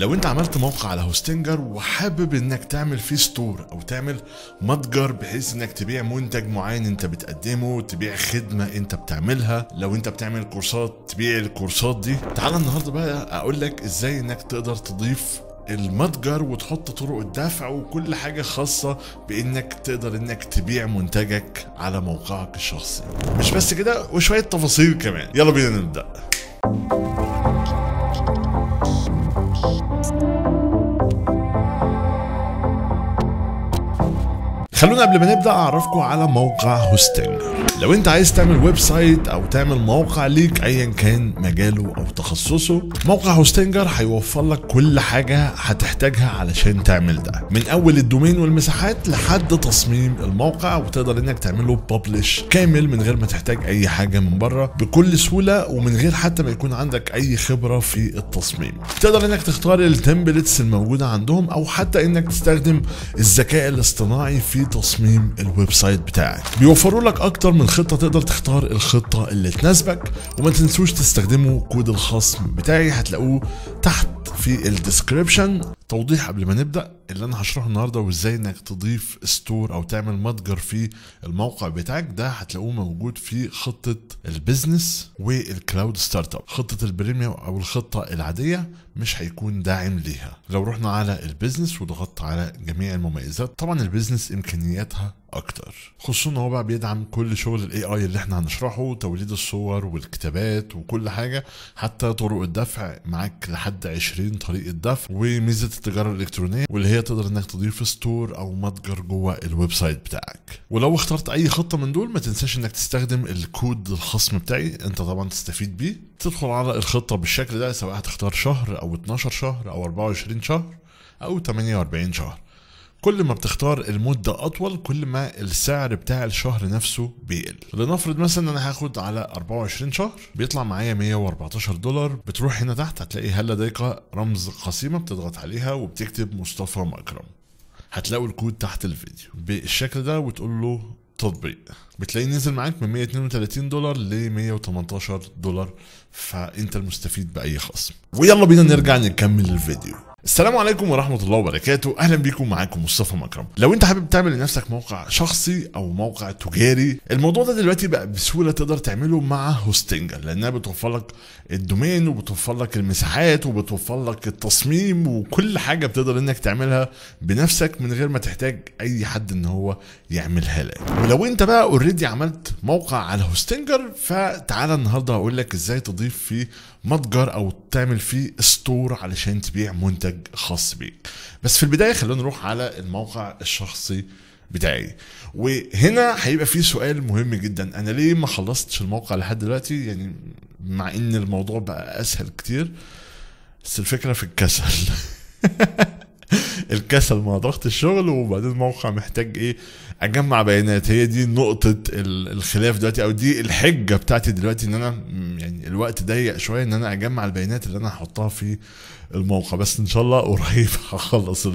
لو انت عملت موقع على هوستنجر وحابب انك تعمل فيه ستور او تعمل متجر بحيث انك تبيع منتج معين انت بتقدمه تبيع خدمة انت بتعملها لو انت بتعمل كورسات تبيع الكورسات دي تعال النهاردة بقى اقول لك ازاي انك تقدر تضيف المتجر وتحط طرق الدفع وكل حاجة خاصة بإنك تقدر إنك تبيع منتجك على موقعك الشخصي مش بس كده وشوية تفاصيل كمان يلا بينا نبدأ خلونا قبل ما نبدا اعرفكم على موقع هوستنج لو انت عايز تعمل ويب سايت او تعمل موقع ليك ايا كان مجاله او تخصصه موقع هوستنجر هيوفر لك كل حاجه هتحتاجها علشان تعمل ده من اول الدومين والمساحات لحد تصميم الموقع وتقدر انك تعمله ببلش كامل من غير ما تحتاج اي حاجه من بره بكل سهوله ومن غير حتى ما يكون عندك اي خبره في التصميم تقدر انك تختار التمبلتس الموجوده عندهم او حتى انك تستخدم الذكاء الاصطناعي في تصميم الويب سايت بتاعك بيوفروا لك اكتر من خطه تقدر تختار الخطه اللي تناسبك وما تنسوش تستخدموا كود الخصم بتاعي هتلاقوه تحت في الديسكريبشن توضيح قبل ما نبدا اللي انا هشرحه النهارده وازاي انك تضيف ستور او تعمل متجر في الموقع بتاعك ده هتلاقوه موجود في خطه البيزنس والكلاود ستارت اب خطه البريميوم او الخطه العاديه مش هيكون داعم ليها لو رحنا على البيزنس وضغطت على جميع المميزات طبعا البيزنس امكانياتها اكتر خصوصا ان هو بقى بيدعم كل شغل الاي اي اللي احنا هنشرحه توليد الصور والكتابات وكل حاجه حتى طرق الدفع معاك لحد 20 طريقه دفع وميزه التجاره الالكترونيه واللي هي تقدر انك تضيف ستور او متجر جوه الويب سايت بتاعك ولو اخترت اي خطه من دول ما تنساش انك تستخدم الكود الخصم بتاعي انت طبعا تستفيد بيه تدخل على الخطه بالشكل ده سواء هتختار شهر او 12 شهر او 24 شهر او 48 شهر كل ما بتختار المدة أطول كل ما السعر بتاع الشهر نفسه بيقل لنفرض مثلا أنا هاخد على 24 شهر بيطلع معايا 114 دولار بتروح هنا تحت هتلاقي هلة ضيقة رمز قسيمة بتضغط عليها وبتكتب مصطفى مكرم هتلاقوا الكود تحت الفيديو بالشكل ده وتقول له تطبيق بتلاقيه نزل معاك من 132 دولار ل 118 دولار فانت المستفيد باي خصم ويلا بينا نرجع نكمل الفيديو السلام عليكم ورحمة الله وبركاته أهلا بيكم معاكم مصطفى مكرم لو أنت حابب تعمل لنفسك موقع شخصي أو موقع تجاري الموضوع ده دلوقتي بقى بسهولة تقدر تعمله مع هوستنجر لأنها بتوفر لك الدومين وبتوفر لك المساحات وبتوفر لك التصميم وكل حاجة بتقدر إنك تعملها بنفسك من غير ما تحتاج أي حد إن هو يعملها لك ولو أنت بقى أوريدي عملت موقع على هوستنجر فتعالى النهاردة أقول لك إزاي تضيف فيه متجر او تعمل فيه ستور علشان تبيع منتج خاص بيك بس في البدايه خلونا نروح على الموقع الشخصي بتاعي وهنا هيبقى في سؤال مهم جدا انا ليه ما خلصتش الموقع لحد دلوقتي يعني مع ان الموضوع بقى اسهل كتير بس الفكره في الكسل الكسل مع ضغط الشغل وبعدين الموقع محتاج ايه اجمع بيانات هي دي نقطه الخلاف دلوقتي او دي الحجه بتاعتي دلوقتي ان انا يعني الوقت ضيق شويه ان انا اجمع البيانات اللي انا هحطها في الموقع بس ان شاء الله قريب هخلص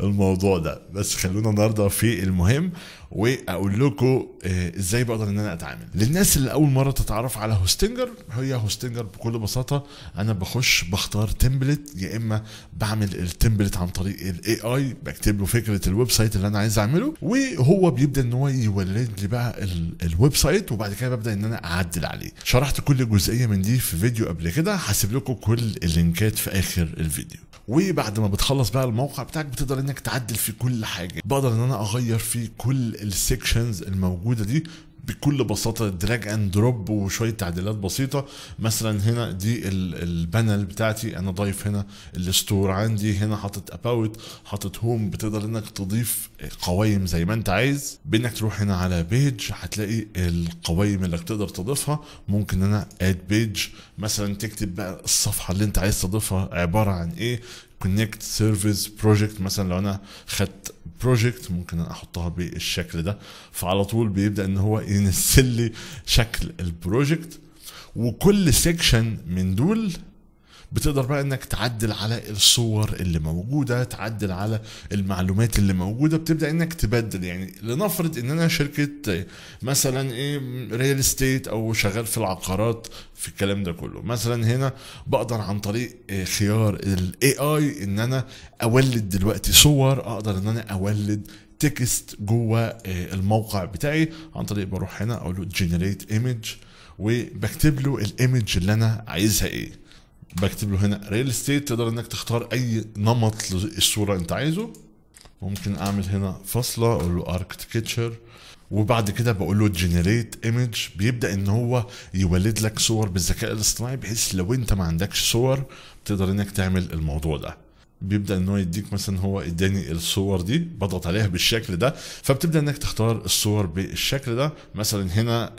الموضوع ده بس خلونا النهارده في المهم واقول لكم آه، ازاي بقدر ان انا اتعامل للناس اللي اول مره تتعرف على هوستنجر هي هوستنجر بكل بساطه انا بخش بختار تمبلت يا اما بعمل التمبلت عن طريق الاي اي بكتب له فكره الويب سايت اللي انا عايز اعمله وهو هو بيبدا ان هو يولد لي بقى الويب سايت وبعد كده ببدا ان انا اعدل عليه شرحت كل جزئيه من دي في فيديو قبل كده هسيب لكم كل اللينكات في اخر الفيديو وبعد ما بتخلص بقى الموقع بتاعك بتقدر انك تعدل في كل حاجه بقدر ان انا اغير في كل السكشنز الموجوده دي بكل بساطه دراج اند دروب وشويه تعديلات بسيطه مثلا هنا دي البانل بتاعتي انا ضايف هنا الستور عندي هنا حاطط اباوت حاطط هوم بتقدر انك تضيف قوائم زي ما انت عايز بانك تروح هنا على بيج هتلاقي القوائم اللي تقدر تضيفها ممكن انا اد بيج مثلا تكتب بقى الصفحه اللي انت عايز تضيفها عباره عن ايه كونكت سيرفيس بروجكت مثلا لو انا خدت بروجكت ممكن انا احطها بالشكل ده فعلى طول بيبدا ان هو ينزل لي شكل البروجكت وكل سيكشن من دول بتقدر بقى انك تعدل على الصور اللي موجوده تعدل على المعلومات اللي موجوده بتبدا انك تبدل يعني لنفرض ان انا شركه مثلا ايه ريال استيت او شغال في العقارات في الكلام ده كله مثلا هنا بقدر عن طريق خيار الاي اي ان انا اولد دلوقتي صور اقدر ان انا اولد تكست جوه آه، الموقع بتاعي عن طريق بروح هنا اقول له جنريت ايمج وبكتب له الايمج اللي انا عايزها ايه بكتب له هنا ريل استيت تقدر انك تختار اي نمط للصوره انت عايزه ممكن اعمل هنا فاصله اقول له اركتكتشر وبعد كده بقول له جنريت ايمج بيبدا ان هو يولد لك صور بالذكاء الاصطناعي بحيث لو انت ما عندكش صور تقدر انك تعمل الموضوع ده بيبدا ان هو يديك مثلا هو اداني الصور دي بضغط عليها بالشكل ده فبتبدا انك تختار الصور بالشكل ده مثلا هنا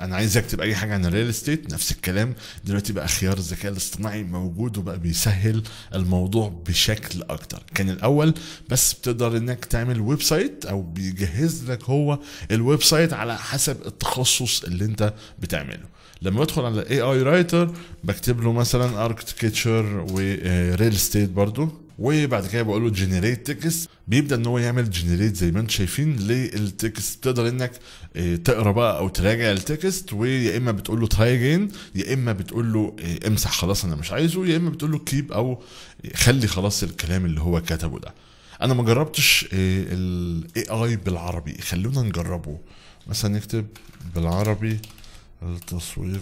انا عايز اكتب اي حاجه عن الريل استيت نفس الكلام دلوقتي بقى خيار الذكاء الاصطناعي موجود وبقى بيسهل الموضوع بشكل اكتر كان الاول بس بتقدر انك تعمل ويب سايت او بيجهز لك هو الويب سايت على حسب التخصص اللي انت بتعمله لما بدخل على اي اي رايتر بكتب له مثلا اركتكتشر وريل ستيت برضه وبعد كده بقول له جنريت تكست بيبدا ان هو يعمل جنريت زي ما انتم شايفين للتكست بتقدر انك آه، تقرا بقى او تراجع التكست ويا اما بتقول له تراي اجين يا اما بتقول له آه، امسح خلاص انا مش عايزه يا اما بتقول له كيب او آه، خلي خلاص الكلام اللي هو كتبه ده انا ما جربتش الاي اي بالعربي خلونا نجربه مثلا نكتب بالعربي التصوير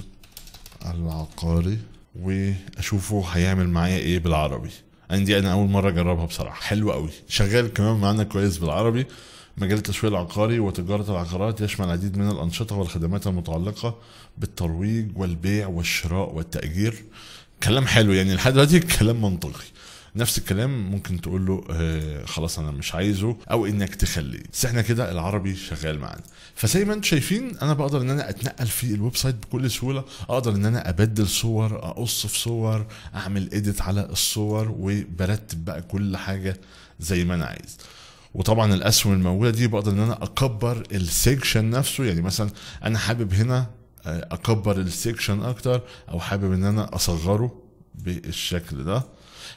العقاري واشوفه هيعمل معايا ايه بالعربي انا دي انا اول مره اجربها بصراحه حلوه قوي شغال كمان معانا كويس بالعربي مجال التسويق العقاري وتجارة العقارات يشمل العديد من الأنشطة والخدمات المتعلقة بالترويج والبيع والشراء والتأجير كلام حلو يعني لحد دلوقتي كلام منطقي نفس الكلام ممكن تقول له آه خلاص انا مش عايزه او انك تخليه بس احنا كده العربي شغال معانا فزي ما انتم شايفين انا بقدر ان انا اتنقل في الويب سايت بكل سهوله اقدر ان انا ابدل صور اقص في صور اعمل ايديت على الصور وبرتب بقى كل حاجه زي ما انا عايز وطبعا الاسهم الموجوده دي بقدر ان انا اكبر السيكشن نفسه يعني مثلا انا حابب هنا آه، اكبر السيكشن اكتر او حابب ان انا اصغره بالشكل ده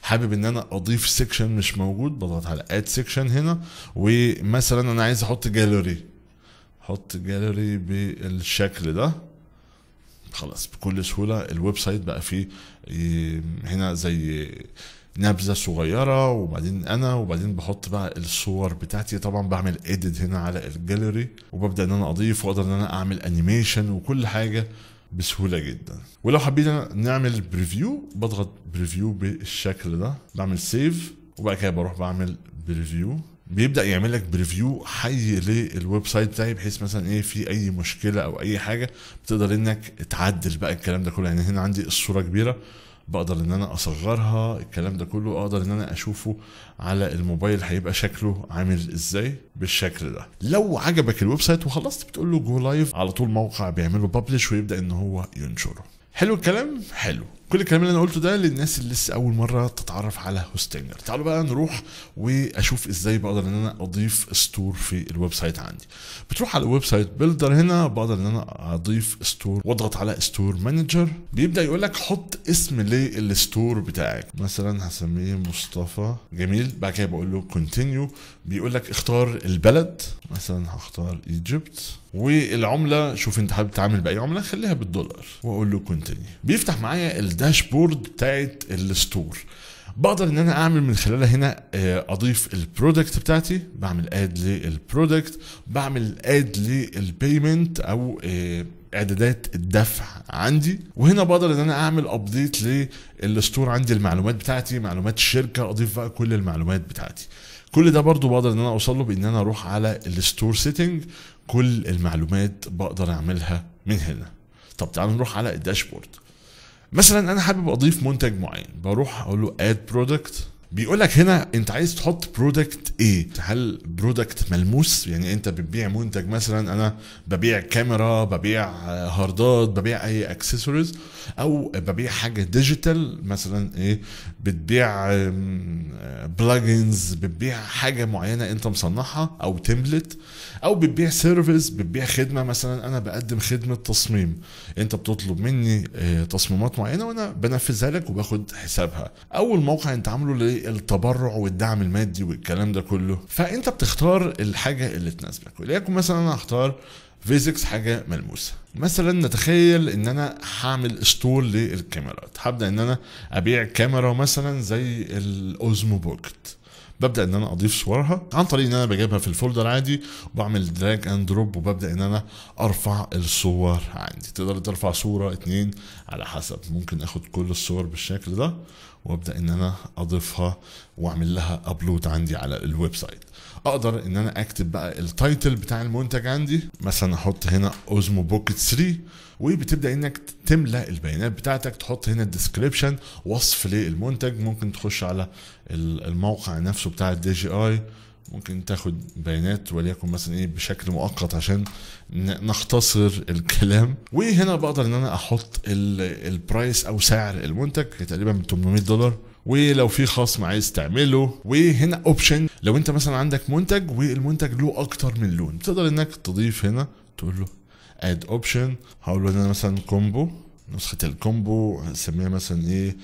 حابب ان انا اضيف سيكشن مش موجود بضغط على اد سيكشن هنا ومثلا انا عايز احط جاليري احط جاليري بالشكل ده خلاص بكل سهوله الويب سايت بقى فيه هنا زي نبذه صغيره وبعدين انا وبعدين بحط بقى الصور بتاعتي طبعا بعمل إيديت هنا على الجاليري وببدا ان انا اضيف واقدر ان انا اعمل انيميشن وكل حاجه بسهوله جدا ولو حبينا نعمل بريفيو بضغط بريفيو بالشكل ده بعمل سيف وبعد كده بروح بعمل بريفيو بيبدا يعمل لك بريفيو حي للويب سايت بتاعي بحيث مثلا ايه في اي مشكله او اي حاجه بتقدر انك تعدل بقى الكلام ده كله يعني هنا عندي الصوره كبيره بقدر ان انا اصغرها الكلام ده كله اقدر ان انا اشوفه على الموبايل هيبقى شكله عامل ازاي بالشكل ده لو عجبك الويب سايت وخلصت بتقول له جو لايف على طول موقع بيعمله ببلش ويبدا ان هو ينشره حلو الكلام حلو كل الكلام اللي انا قلته ده للناس اللي لسه اول مره تتعرف على هوستنجر تعالوا بقى نروح واشوف ازاي بقدر ان انا اضيف ستور في الويب سايت عندي بتروح على الويب سايت بيلدر هنا بقدر ان انا اضيف ستور واضغط على ستور مانجر بيبدا يقول لك حط اسم للستور بتاعك مثلا هسميه مصطفى جميل بعد كده بقول له كونتينيو بيقول لك اختار البلد مثلا هختار ايجيبت والعمله شوف انت حابب تتعامل باي عمله خليها بالدولار واقول له كونتينيو بيفتح معايا الدا الداشبورد بتاعت الستور بقدر ان انا اعمل من خلالها هنا آه، اضيف البرودكت بتاعتي بعمل اد للبرودكت بعمل اد للبيمنت او آه، اعدادات الدفع عندي وهنا بقدر ان انا اعمل ابديت للستور عندي المعلومات بتاعتي معلومات الشركه اضيف بقى كل المعلومات بتاعتي كل ده برضو بقدر ان انا اوصل له بان انا اروح على الستور سيتنج كل المعلومات بقدر اعملها من هنا طب تعالوا نروح على الداشبورد مثلا انا حابب اضيف منتج معين بروح اقول له اد برودكت بيقول لك هنا انت عايز تحط برودكت ايه هل برودكت ملموس يعني انت بتبيع منتج مثلا انا ببيع كاميرا ببيع هاردات ببيع اي اكسسوارز او ببيع حاجه ديجيتال مثلا ايه بتبيع بلجنز بتبيع حاجه معينه انت مصنعها او تمبلت او بتبيع سيرفيس بتبيع خدمه مثلا انا بقدم خدمه تصميم انت بتطلب مني آه، تصميمات معينه وانا بنفذها لك وباخد حسابها اول موقع انت عامله التبرع والدعم المادي والكلام ده كله فانت بتختار الحاجه اللي تناسبك وليكن مثلا انا هختار فيزكس حاجه ملموسه مثلا نتخيل ان انا هعمل اسطول للكاميرات هبدا ان انا ابيع كاميرا مثلا زي الاوزمو بوكت ببدا ان انا اضيف صورها عن طريق ان انا بجيبها في الفولدر عادي وبعمل دراج اند دروب وببدا ان انا ارفع الصور عندي تقدر ترفع صوره اتنين على حسب ممكن اخد كل الصور بالشكل ده وابدا ان انا اضيفها واعمل لها ابلود عندي على الويب سايت اقدر ان انا اكتب بقى التايتل بتاع المنتج عندي مثلا احط هنا اوزمو بوكيت 3 وبتبدا انك تملا البيانات بتاعتك تحط هنا الديسكريبشن وصف للمنتج ممكن تخش على الموقع نفسه بتاع الدي جي اي ممكن تاخد بيانات وليكن مثلا ايه بشكل مؤقت عشان نختصر الكلام وهنا بقدر ان انا احط البرايس او سعر المنتج تقريبا 800 دولار ولو في خصم عايز تعمله وهنا اوبشن لو انت مثلا عندك منتج والمنتج له اكتر من لون بتقدر انك تضيف هنا تقول له اد اوبشن هقول له ان انا مثلا كومبو نسخه الكومبو هسميها مثلا ايه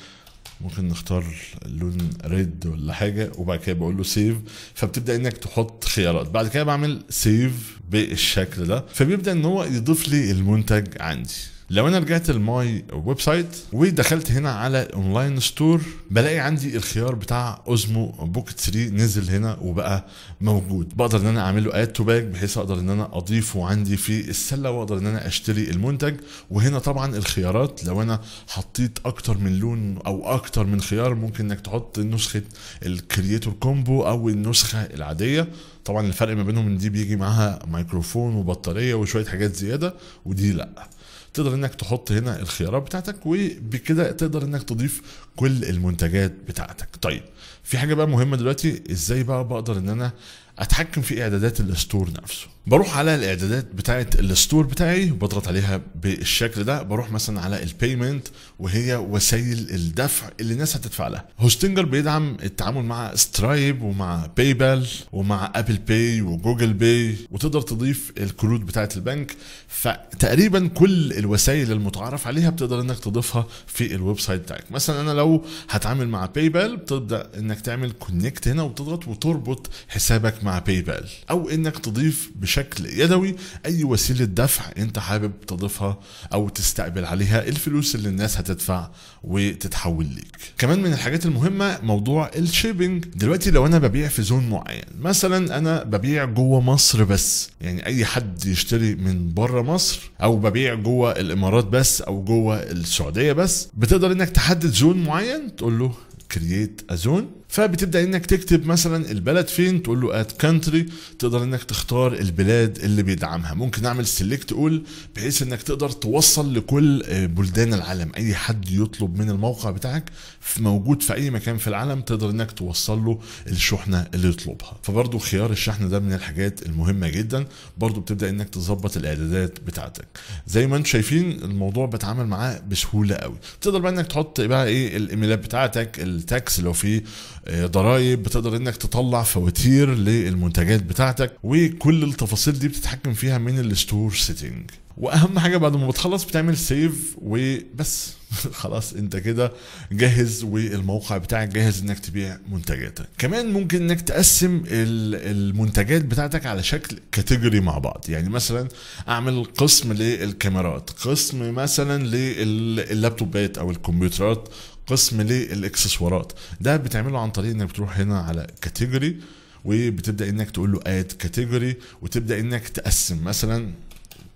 ممكن نختار لون ريد ولا حاجه وبعد كده بقول له سيف فبتبدا انك تحط خيارات بعد كده بعمل سيف بالشكل ده فبيبدا ان هو يضيف لي المنتج عندي لو انا رجعت لماي ويب سايت ودخلت هنا على اونلاين ستور بلاقي عندي الخيار بتاع اوزمو بوك 3 نزل هنا وبقى موجود بقدر ان انا اعمل له اد تو باك بحيث اقدر ان انا اضيفه عندي في السله واقدر ان انا اشتري المنتج وهنا طبعا الخيارات لو انا حطيت اكتر من لون او اكتر من خيار ممكن انك تحط نسخه الكرييتور كومبو او النسخه العاديه طبعا الفرق ما بينهم ان دي بيجي معاها ميكروفون وبطاريه وشويه حاجات زياده ودي لا تقدر انك تحط هنا الخيارات بتاعتك وبكده تقدر انك تضيف كل المنتجات بتاعتك طيب في حاجه بقى مهمه دلوقتي ازاي بقى بقدر ان انا اتحكم في اعدادات الستور نفسه بروح على الاعدادات بتاعت الستور بتاعي وبضغط عليها بالشكل ده بروح مثلا على البيمنت وهي وسائل الدفع اللي الناس هتدفع لها هوستنجر بيدعم التعامل مع سترايب ومع باي بال ومع ابل باي وجوجل باي وتقدر تضيف الكروت بتاعت البنك فتقريبا كل الوسائل المتعارف عليها بتقدر انك تضيفها في الويب سايت بتاعك مثلا انا لو هتعامل مع باي بال بتبدا انك تعمل كونكت هنا وتضغط وتربط حسابك مع باي بال او انك تضيف بشكل بشكل يدوي اي وسيله دفع انت حابب تضيفها او تستقبل عليها الفلوس اللي الناس هتدفع وتتحول ليك كمان من الحاجات المهمه موضوع الشيبنج دلوقتي لو انا ببيع في زون معين مثلا انا ببيع جوه مصر بس يعني اي حد يشتري من بره مصر او ببيع جوه الامارات بس او جوه السعوديه بس بتقدر انك تحدد زون معين تقول له كرييت ازون فبتبدا انك تكتب مثلا البلد فين تقول له اد كانتري تقدر انك تختار البلاد اللي بيدعمها ممكن اعمل سيلكت اول بحيث انك تقدر توصل لكل آه، بلدان العالم اي حد يطلب من الموقع بتاعك موجود في اي مكان في العالم تقدر انك توصل له الشحنه اللي يطلبها فبرضه خيار الشحن ده من الحاجات المهمه جدا برضه بتبدا انك تظبط الاعدادات بتاعتك زي ما انتم شايفين الموضوع بتعامل معاه بسهوله قوي تقدر بقى انك تحط بقى ايه الايميلات بتاعتك التاكس لو في آه، ضرائب بتقدر انك تطلع فواتير للمنتجات بتاعتك وكل التفاصيل دي بتتحكم فيها من الستور سيتنج واهم حاجه بعد ما بتخلص بتعمل سيف وبس خلاص انت كده جاهز والموقع بتاعك جاهز انك تبيع منتجاتك كمان ممكن انك تقسم المنتجات بتاعتك على شكل كاتيجوري مع بعض يعني مثلا اعمل قسم للكاميرات قسم مثلا لللابتوبات او الكمبيوترات قسم للاكسسوارات ده بتعمله عن طريق انك بتروح هنا على كاتيجوري وبتبدا انك تقول له اد كاتيجوري وتبدا انك تقسم مثلا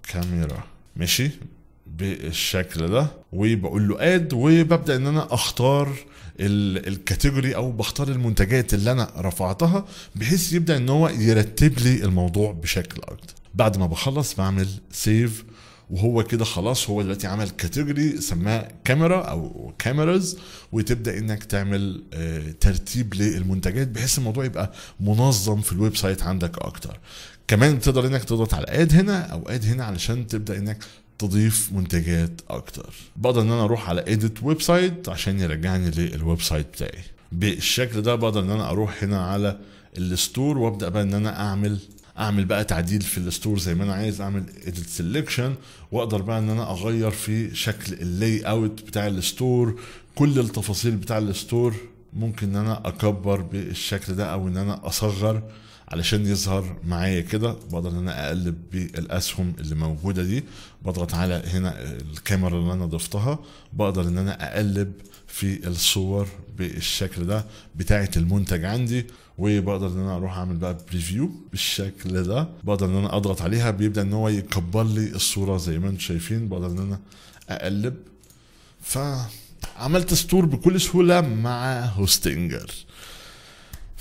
كاميرا ماشي بالشكل ده وبقول له اد وببدا ان انا اختار الكاتيجوري او بختار المنتجات اللي انا رفعتها بحيث يبدا ان هو يرتب لي الموضوع بشكل اكتر بعد ما بخلص بعمل سيف وهو كده خلاص هو دلوقتي عمل كاتيجوري سماه كاميرا او كاميراز وتبدا انك تعمل آه، ترتيب للمنتجات بحيث الموضوع يبقى منظم في الويب سايت عندك اكتر كمان تقدر انك تضغط على اد هنا او اد هنا علشان تبدا انك تضيف منتجات اكتر بقدر ان انا اروح على اديت ويب سايت عشان يرجعني للويب سايت بتاعي بالشكل ده بقدر ان انا اروح هنا على الستور وابدا بقى ان انا اعمل اعمل بقى تعديل في الستور زي ما انا عايز اعمل edit سيلكشن واقدر بقى ان انا اغير في شكل اللاي اوت بتاع الستور كل التفاصيل بتاع الستور ممكن ان انا اكبر بالشكل ده او ان انا اصغر علشان يظهر معايا كده بقدر ان انا اقلب بالاسهم اللي موجوده دي بضغط على هنا الكاميرا اللي انا ضفتها بقدر ان انا اقلب في الصور بالشكل ده بتاعه المنتج عندي وبقدر ان انا اروح اعمل بقى بريفيو بالشكل ده بقدر ان انا اضغط عليها بيبدا ان هو يكبر لي الصوره زي ما انتم شايفين بقدر ان انا اقلب ف عملت ستور بكل سهوله مع هوستنجر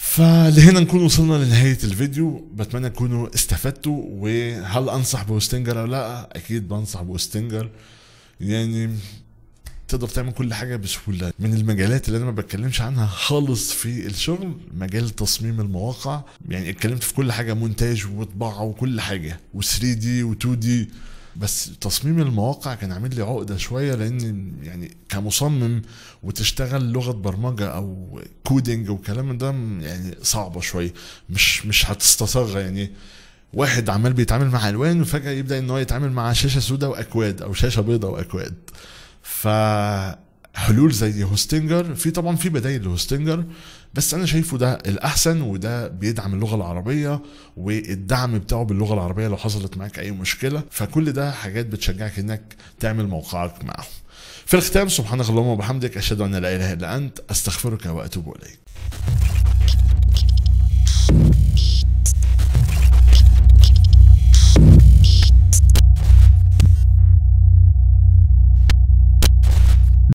فلهنا نكون وصلنا لنهاية الفيديو بتمنى تكونوا استفدتوا وهل أنصح بوستنجر أو لا أكيد بنصح بوستنجر يعني تقدر تعمل كل حاجه بسهوله من المجالات اللي انا ما بتكلمش عنها خالص في الشغل مجال تصميم المواقع يعني اتكلمت في كل حاجه مونتاج وطباعه وكل حاجه و3 دي و2 دي بس تصميم المواقع كان عامل لي عقده شويه لان يعني كمصمم وتشتغل لغه برمجه او كودينج وكلام ده يعني صعبه شويه مش مش هتستصاغ يعني واحد عمال بيتعامل مع الوان وفجاه يبدا ان هو يتعامل مع شاشه سوداء واكواد او شاشه بيضاء واكواد ف حلول زي هوستنجر في طبعا في بدايل لهوستنجر بس انا شايفه ده الاحسن وده بيدعم اللغه العربيه والدعم بتاعه باللغه العربيه لو حصلت معاك اي مشكله فكل ده حاجات بتشجعك انك تعمل موقعك معاهم في الختام سبحانك اللهم وبحمدك اشهد ان لا اله الا انت استغفرك واتوب اليك